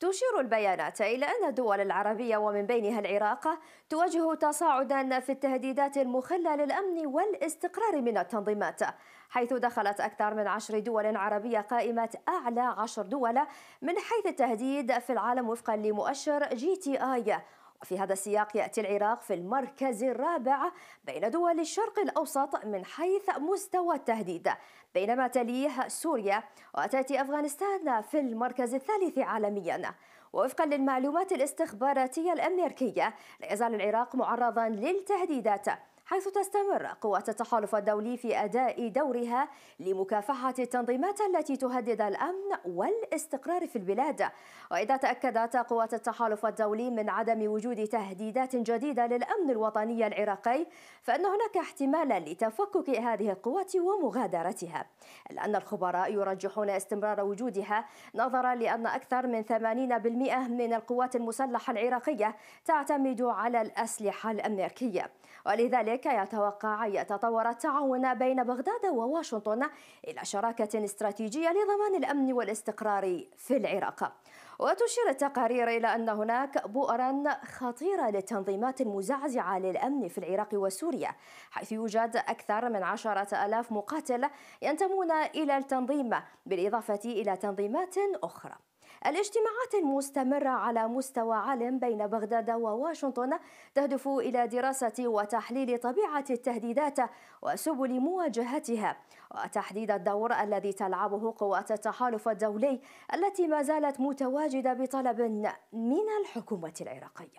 تشير البيانات إلى أن الدول العربية ومن بينها العراق تواجه تصاعدا في التهديدات المخلة للأمن والاستقرار من التنظيمات حيث دخلت أكثر من عشر دول عربية قائمة أعلى عشر دول من حيث التهديد في العالم وفقا لمؤشر جي تي آي في هذا السياق يأتي العراق في المركز الرابع بين دول الشرق الأوسط من حيث مستوى التهديد بينما تليه سوريا وتأتي أفغانستان في المركز الثالث عالمياً وفقا للمعلومات الاستخباراتية الأمريكية لا يزال العراق معرضا للتهديدات حيث تستمر قوات التحالف الدولي في أداء دورها لمكافحة التنظيمات التي تهدد الأمن والاستقرار في البلاد وإذا تأكدت قوات التحالف الدولي من عدم وجود تهديدات جديدة للأمن الوطني العراقي فإن هناك احتمالا لتفكك هذه القوات ومغادرتها إلا أن الخبراء يرجحون استمرار وجودها نظرا لأن أكثر من 80% من القوات المسلحة العراقية تعتمد على الأسلحة الأمريكية ولذلك ذلك يتوقع أن يتطور التعاون بين بغداد وواشنطن إلى شراكة استراتيجية لضمان الأمن والاستقرار في العراق وتشير التقارير إلى أن هناك بؤرا خطيرة للتنظيمات المزعزعة للأمن في العراق وسوريا حيث يوجد أكثر من عشرة ألاف مقاتل ينتمون إلى التنظيم بالإضافة إلى تنظيمات أخرى الاجتماعات المستمرة على مستوى عالم بين بغداد وواشنطن تهدف إلى دراسة وتحليل طبيعة التهديدات وسبل مواجهتها وتحديد الدور الذي تلعبه قوات التحالف الدولي التي ما زالت متواجدة بطلب من الحكومة العراقية